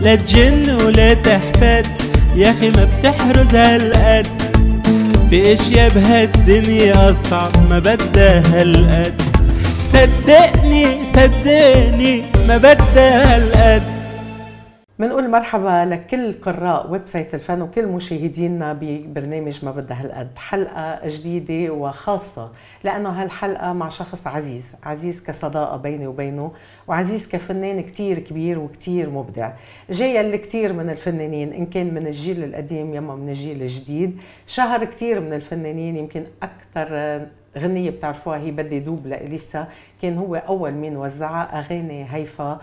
لا تجن ولا تحتد يا اخي ما بتحرز هالقد في اشياب بهالدنيا اصعب ما بدها هالقد صدقني صدقني ما بدها هالقد بنقول مرحبا لكل قراء ويب سايت الفن وكل مشاهدينا ببرنامج ما بدها هالقد حلقة جديدة وخاصة لأنه هالحلقة مع شخص عزيز عزيز كصداقة بيني وبينه وعزيز كفنان كتير كبير وكتير مبدع جاي الكتير من الفنانين إن كان من الجيل القديم يما من الجيل الجديد شهر كتير من الفنانين يمكن أكثر غنية بتعرفوها هي بدي دوب لإليسا كان هو أول مين وزعها أغاني هيفا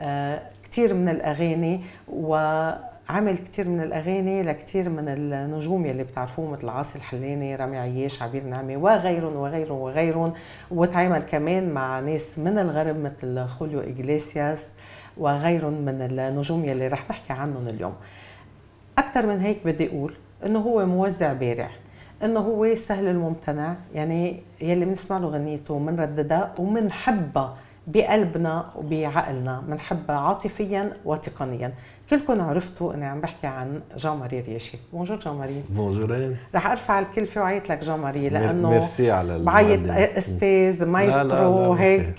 آه، كثير من الاغاني وعمل كثير من الاغاني لكثير من النجوم يلي بتعرفوه مثل عاصي الحلاني، رامي عياش، عبير نعمه وغيرهم وغيرهم وغيرهم وتعامل كمان مع ناس من الغرب مثل خوليو اغليسياس وغيرهم من النجوم يلي رح نحكي عنهم اليوم. اكثر من هيك بدي اقول انه هو موزع بارع انه هو سهل الممتنع يعني يلي بنسمع له غنيته بنرددها ومنحبها بقلبنا وبعقلنا بنحبها عاطفيا وتقنيا كلكم عرفتوا اني عم بحكي عن جان ماري ريشي بونجور جان ماري بونجورين رح ارفع الكل في وعيط لك جان ماري لانه ميرسي على بعيط استاذ مايسترو هيك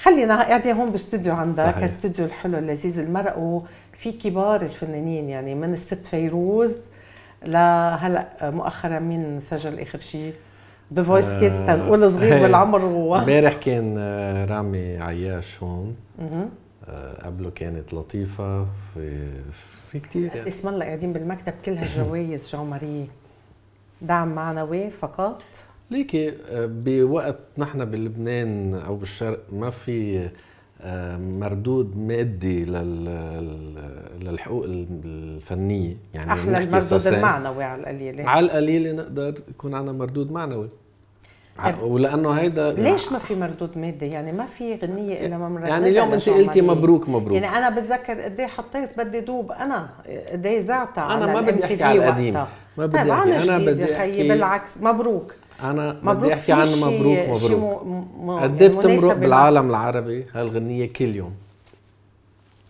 خلينا قاعده هون باستوديو عندك استوديو الحلو اللذيذ المرق وفي كبار الفنانين يعني من الست فيروز لهلا مؤخرا مين سجل اخر شيء ذا فويس كيدز تنقول صغير بالعمر امبارح كان آه، رامي عياش هون آه، قبله كانت لطيفة في في كثير يعني. اسم الله قاعدين بالمكتب كل هالجوائز جو ماري دعم معنوي فقط ليكي آه، بوقت نحن بلبنان او بالشرق ما في مردود مادي للحقوق الفنيه يعني احلى المردود المعنوي على القليله على القليله نقدر يكون عندنا مردود معنوي إيه. ولانه هيدا ليش ما في مردود مادي يعني ما في غنيه الا ما مردود يعني اليوم انت قلتي مبروك مبروك يعني انا بتذكر قد ايه حطيت بدي دوب انا قد ايه زعت انا ما بدي احكي على القديم ما بدي طيب، احكي انا بدي احكي بالعكس مبروك انا بدي احكي عن مبروك مبروك قد ايه بتمرق بالعالم العربي هالغنيه كل يوم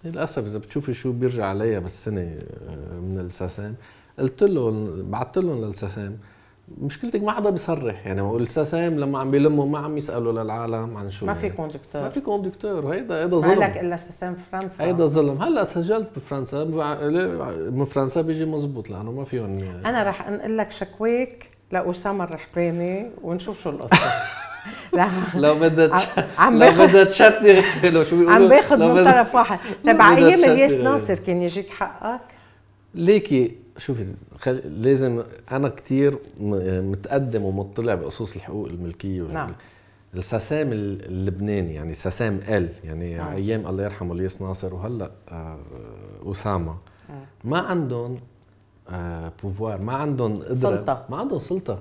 للاسف اذا بتشوفي شو بيرجع عليها بالسنه آه، من الساسام قلت له بعثت لهم للساسام مشكلتك ما حدا بيصرح يعني والسسام لما عم بيلموا ما عم يسالوا للعالم عن شو ما في يعني. كوندكتور ما في كوندكتور هيدا هيدا ظلم لك الا سسام فرنسا هيدا ظلم هلا سجلت بفرنسا من فرنسا بيجي مزبوط لانه ما فيهم انا رح انقل لك شكواك لأسامة الرحباني ونشوف شو القصة لو بدها عم لو بدها تشتي لو شو بيقولوا عم باخذ من طرف واحد تبع ايام الياس ناصر كان يجيك حقك ليكي شوفي خل... لازم انا كثير متقدم ومطلع بقصص الحقوق الملكيه نعم السسام اللبناني يعني سسام ال يعني نعم. ايام الله يرحمه الياس ناصر وهلا آه، اسامه نعم. ما عندهم آه، بوفوار ما عندهم قدره سلطة. ما عندهم سلطه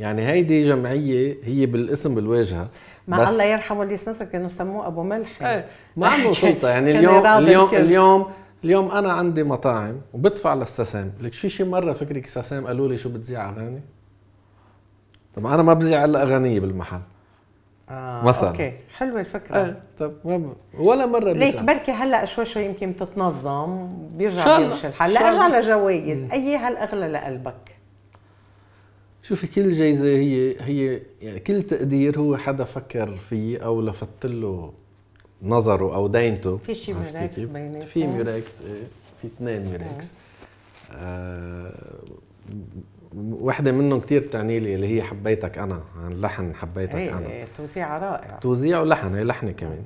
يعني هيدي جمعيه هي بالاسم بالواجهه مع بس الله يرحمه اللي نصر كانوا سموه ابو ملح ايه ما عنده سلطه يعني اليوم اليوم اليوم اليوم انا عندي مطاعم وبدفع للسسام لك في شي مره فكرك السسام قالوا لي شو بتذيع اغاني طب انا ما بذيع الا اغنيه بالمحل آه مثلا اوكي حلوه الفكره ايه طب ولا مره بس ليك بركي هلا شوي شوي يمكن بتتنظم بيرجع يمشي الحال لا ارجع لجوائز إيه. اي هالاغلى لقلبك شوفي كل جايزه هي هي يعني كل تقدير هو حدا فكر فيه او لفت له نظره او دينته في شيء ميراكس بيناتهم في إيه. ميراكس ايه في اثنين ميراكس إيه. آه وحده منهم كثير بتعني لي اللي هي حبيتك انا عن لحن حبيتك إيه، انا ايه توزيع رائع توزيع ولحن هي لحنه كمان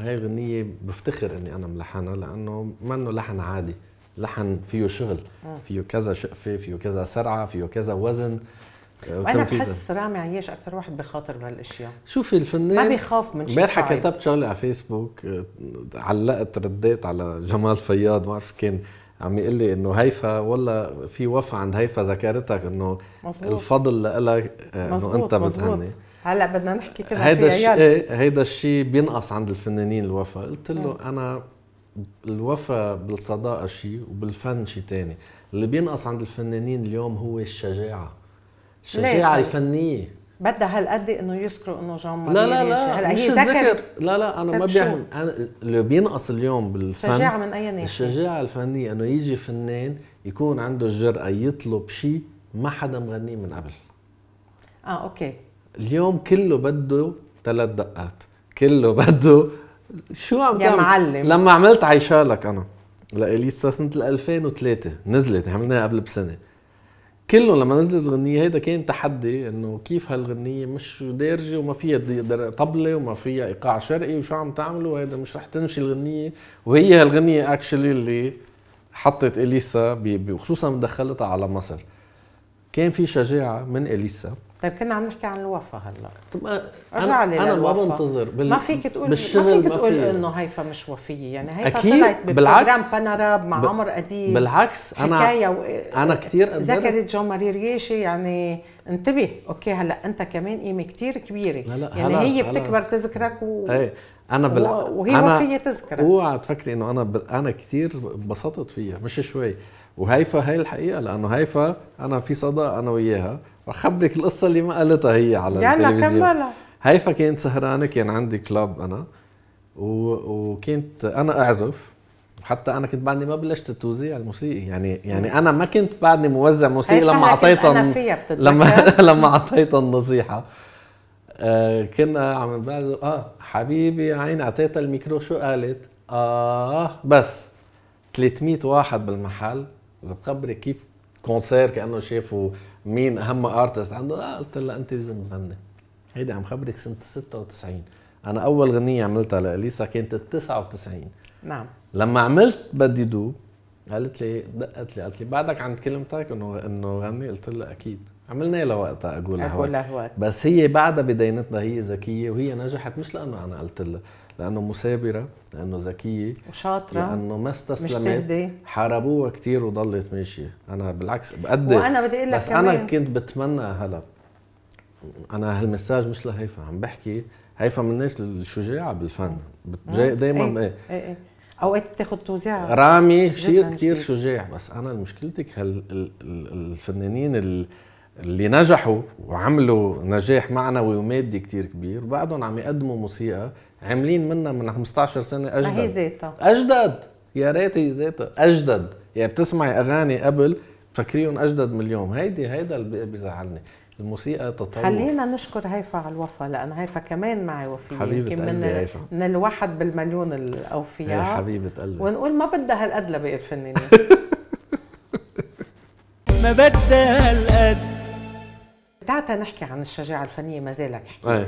هاي غنية بفتخر اني انا ملحنها لانه منه لحن عادي لحن فيه شغل فيه كذا شقفه فيه كذا سرعه فيه كذا وزن آه، وانا بحس رامي عياش اكثر واحد بخاطر بهالاشياء شوفي الفنان ما بيخاف من شيء امبارح كتبت شغله على فيسبوك آه، علقت رديت على جمال فياض ما بعرف كان عم يقول لي انه هيفا والله في وفا عند هيفا ذكرتك انه مزبوط. الفضل لك آه، انه انت بتغني هلا بدنا نحكي كده هيدا الشيء إيه، هيدا الشيء بينقص عند الفنانين الوفا قلت له نعم. انا الوفا بالصداقه شيء وبالفن شيء ثاني اللي بينقص عند الفنانين اليوم هو الشجاعه الشجاعه طيب. الفنيه بدها هالقد انه يذكروا انه جون ماري لا لا لا هلا مش الذكر لا لا انا طيب ما بيعمل انا اللي بينقص اليوم بالفن الشجاعه من اي ناحيه الشجاعه الفنيه انه يجي فنان يكون عنده الجرأه يطلب شيء ما حدا مغنيه من قبل اه اوكي اليوم كله بده ثلاث دقات كله بده شو عم تعمل؟ يا معلم لما عملت عيشالك انا لإليسا سنة 2003 نزلت عملناها قبل بسنة كله لما نزلت الغنية هيدا كان تحدي انه كيف هالغنية مش دارجة وما فيها طبلة وما فيها ايقاع شرقي وشو عم تعملوا هيدا مش رح تنشي الغنية وهي هالغنية اكشلي اللي حطت اليسا وخصوصا دخلتها على مصر كان في شجاعة من اليسا طيب كنا عم نحكي عن الوفا هلا طب انا انا ما بنتظر بال... ما فيك تقول بالشغل ما فيك تقول انه هيفا مش وفيه يعني هيفا أكيد طلعت بالعكس بانراب مع ب... عمر اديب بالعكس انا حكايه و... انا كثير ذكرت جون ماري ريشي يعني انتبه اوكي هلا انت كمان قيمه كثير كبيره لا لا يعني هلا هي بتكبر هلا تذكرك و... ايه انا بال... وهي أنا... وفيه تذكرك اوعى تفكري انه انا ب... انا كثير انبسطت فيها مش شوي وهيفا هي الحقيقه لانه هيفا انا في صداقه انا وياها بخبرك القصه اللي ما قالتها هي على يعني التلفزيون كملها هيفا كانت سهرانه كان عندي كلاب انا و... وكنت انا اعزف حتى انا كنت بعدني ما بلشت التوزيع الموسيقي يعني يعني انا ما كنت بعدني موزع موسيقي لما اعطيتها لما لما اعطيتها النصيحه آه كنا عم بعد اه حبيبي يا عيني اعطيتها الميكرو شو قالت؟ اه بس 300 واحد بالمحل اذا بخبري كيف كونسير كانه شافوا مين اهم ارتست عنده آه، لا قلت لها انت لازم تغني هيدي عم خبرك سنه 96 انا اول غنيه عملتها لاليسا كانت 99 نعم لما عملت بدي دوب قالت لي دقت لي قالت لي بعدك عند كلمتك انه انه غني قلت لها اكيد عملنا لها وقتها اقول لها بس هي بعدها بدينتنا هي ذكيه وهي نجحت مش لانه انا قلت لها لانه مثابره لانه ذكيه وشاطره لانه ما استسلمت حاربوها كثير وضلت ماشيه انا بالعكس بقدر وانا بدي اقول لك بس كمان. انا كنت بتمنى هلا انا هالمساج مش لهيفا عم بحكي هيفا من الناس الشجاعه بالفن آه. دائما إيه،, ايه, ايه, ايه. اوقات بتاخذ توزيع رامي شيء كثير شجاع بس انا مشكلتك هال الفنانين اللي نجحوا وعملوا نجاح معنوي ومادي كثير كبير وبعدهم عم يقدموا موسيقى عاملين منا من 15 سنه اجدد ما هي زيتها اجدد يا ريت هي زيتها اجدد يعني بتسمعي اغاني قبل فكريهم اجدد من اليوم هيدي هيدا اللي بيزعلني الموسيقى تطور خلينا نشكر هيفا على الوفاء لان هيفا كمان معي وفيه حبيبة قلبي من هيفا. من الواحد بالمليون الاوفياء حبيبة قلبي ونقول ما بدها هالقد لباقي الفنانين ما بدها هالقد تعال نحكي عن الشجاعة الفنية ما زالك حكيت إيه.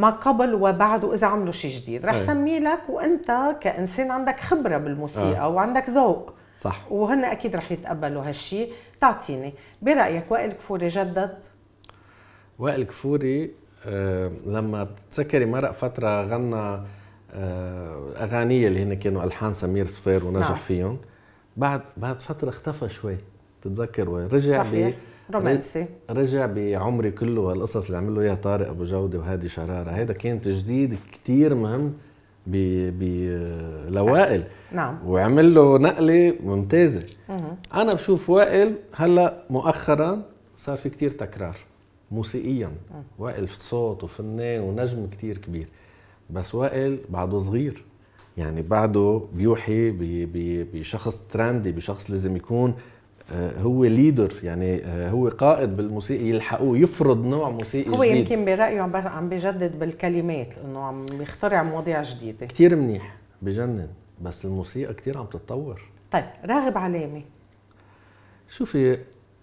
ما قبل وبعد واذا عملوا شيء جديد رح إيه. سمي لك وانت كانسان عندك خبره بالموسيقى أه. وعندك ذوق صح وهن اكيد رح يتقبلوا هالشيء تعطيني برايك وائل كفوري جدد وائل كفوري أه لما بتتذكري مرق فتره غنى آه، اغانيه اللي هن كانوا الحان سمير صفير ونجح نعم. فيهم بعد بعد فتره اختفى شوي تتذكر وين رجع صحيح. رومانسي رجع بعمري كله هالقصص اللي عمله اياها طارق ابو جوده وهادي شراره هيدا كان تجديد كثير مهم ب ب لوائل نعم وعمل له نقله ممتازه مه. انا بشوف وائل هلا مؤخرا صار في كثير تكرار موسيقيا مه. وائل في صوت وفنان ونجم كثير كبير بس وائل بعده صغير يعني بعده بيوحي بشخص تراندي بشخص لازم يكون آه، هو ليدر يعني آه، هو قائد بالموسيقى يلحقوه يفرض نوع موسيقي هو جديد هو يمكن برايه عم عم بجدد بالكلمات انه عم يخترع مواضيع جديده كثير منيح بجنن بس الموسيقى كثير عم تتطور طيب راغب علامه شوفي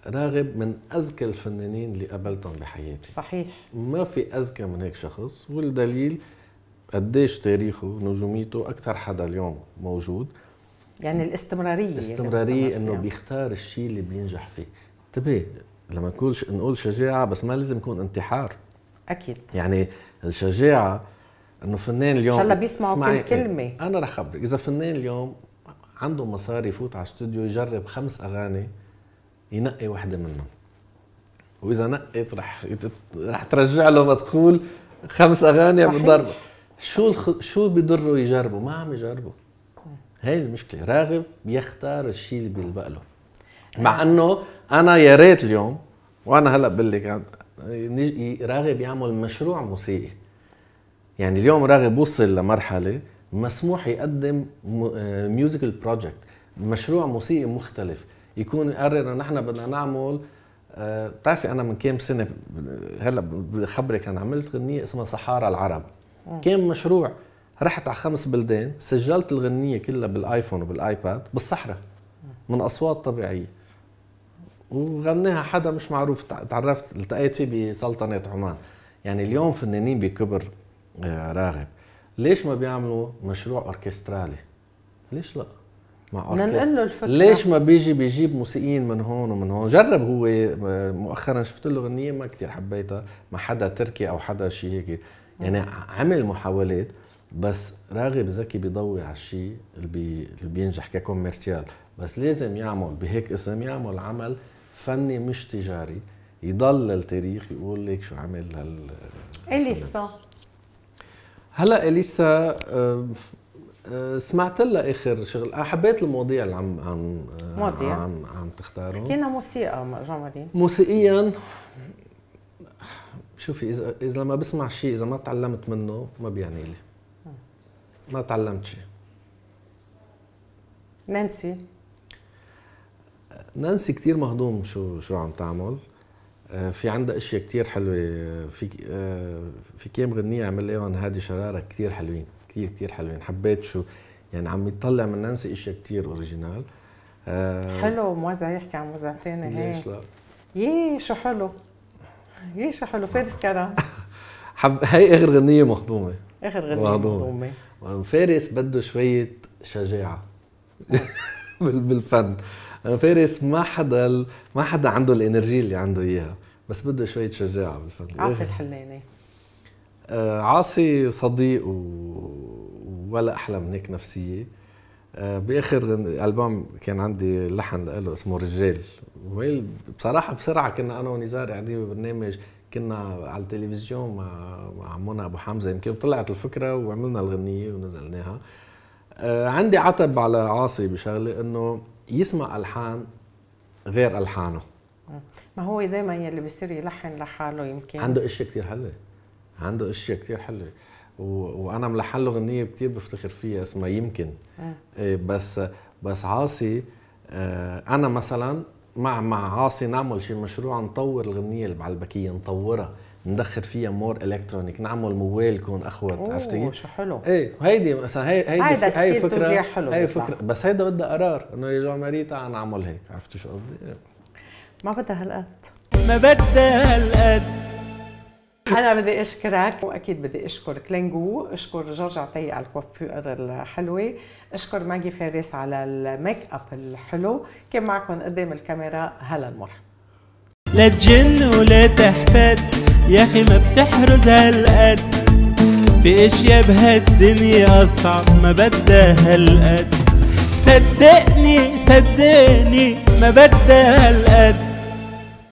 راغب من اذكى الفنانين اللي قابلتهم بحياتي صحيح ما في اذكى من هيك شخص والدليل قديش تاريخه نجوميته اكثر حدا اليوم موجود يعني الاستمراريه الاستمراريه انه بيختار الشيء اللي بينجح فيه انتبه لما نقول نقول شجاعه بس ما لازم يكون انتحار اكيد يعني الشجاعه انه فنان اليوم ان شاء الله بيسمعوا كل كلمه انا رح اخبرك اذا فنان اليوم عنده مصاري يفوت على استوديو يجرب خمس اغاني ينقي وحده منهم واذا نقت رح رح ترجع له مدخول خمس اغاني بالضربه شو الخ... شو بضره يجربه ما عم يجربه هي المشكله راغب بيختار الشيء اللي بيلبق له آه. مع انه انا يا ريت اليوم وانا هلا بقول لك راغب يعمل مشروع موسيقي يعني اليوم راغب وصل لمرحله مسموح يقدم ميوزيكال آه، بروجكت مشروع موسيقي مختلف يكون قرر انه نحن بدنا نعمل آه، بتعرفي انا من كام سنه هلا بخبرك انا عملت غنيه اسمها صحارى العرب كان مشروع رحت على خمس بلدان سجلت الغنية كلها بالايفون وبالايباد بالصحراء من اصوات طبيعية وغناها حدا مش معروف تعرفت التقيت فيه بسلطنة عمان يعني اليوم فنانين بكبر آه، راغب ليش ما بيعملوا مشروع اوركسترالي ليش لا مع ننقل الفكره ليش ما بيجي بيجيب موسيقيين من هون ومن هون جرب هو آه، مؤخرا شفت له اغنيه ما كثير حبيتها مع حدا تركي او حدا شيء هيك يعني عمل محاولات بس راغب زكي بيضوي على الشيء اللي, اللي بينجح ككوميرسيال بس لازم يعمل بهيك اسم يعمل عمل فني مش تجاري يضل التاريخ يقول لك شو عمل هال اليسا هلا اليسا آه، سمعت لها اخر شغل آه، حبيت المواضيع اللي عم عم مواضيع عم عم تختارهم كنا موسيقى جمالين موسيقيا شوفي اذا اذا ما بسمع شيء اذا ما تعلمت منه ما بيعني لي ما تعلمت شيء نانسي نانسي كتير مهضوم شو شو عم تعمل آه، في عندها اشياء كتير حلوه آه، في آه، في كام غنيه عمل لهم هادي شراره كتير حلوين كتير كتير حلوين حبيت شو يعني عم يطلع من نانسي اشياء كتير اوريجينال حلو موزع يحكي عن موزع ثاني ليش لا؟ يي شو حلو يي شو حلو فارس كرم حب هي اخر غنيه مهضومه اخر غنية مهضومة فارس بده شوية شجاعة آه. بالفن فارس ما حدا ما حدا عنده الانرجي اللي عنده اياها بس بده شوية شجاعة بالفن عاصي الحلاني آه، عاصي صديق و... ولا احلى من هيك نفسيه آه، باخر البوم كان عندي لحن له اسمه رجال ويل بصراحه بسرعه كنا انا ونزار قاعدين ببرنامج كنا على التلفزيون مع مع منى ابو حمزه يمكن طلعت الفكره وعملنا الغنيه ونزلناها آه، عندي عتب على عاصي بشغله انه يسمع الحان غير الحانه ما هو دائما يلي بيصير يلحن لحاله يمكن عنده اشياء كثير حلوه عنده اشياء كثير حلوه و... وانا ملحن له غنيه كثير بفتخر فيها اسمها يمكن آه. إيه، بس بس عاصي آه، انا مثلا مع مع عاصي نعمل شي مشروع نطور الغنيه اللي بعلبكيه نطورها ندخل فيها مور الكترونيك نعمل موال كون اخوات عرفتي شو حلو ايه وهيدي مثلا هي هيدي هيدا ف... هي فكره حلو هي فكره بس هيدا بدها قرار انه يا جماعه تعال نعمل هيك عرفتي شو قصدي؟ ما بدها هالقد ما بدها هالقد انا بدي اشكرك واكيد بدي اشكر كلينجو اشكر جورج عطيه على الكوافير الحلوه اشكر ماجي فارس على الميك اب الحلو كان معكم قدام الكاميرا هلا المر لا تجن ولا تحتد يا اخي ما بتحرز هالقد في اشياء بهالدنيا اصعب ما بدها هالقد صدقني صدقني ما بدها هالقد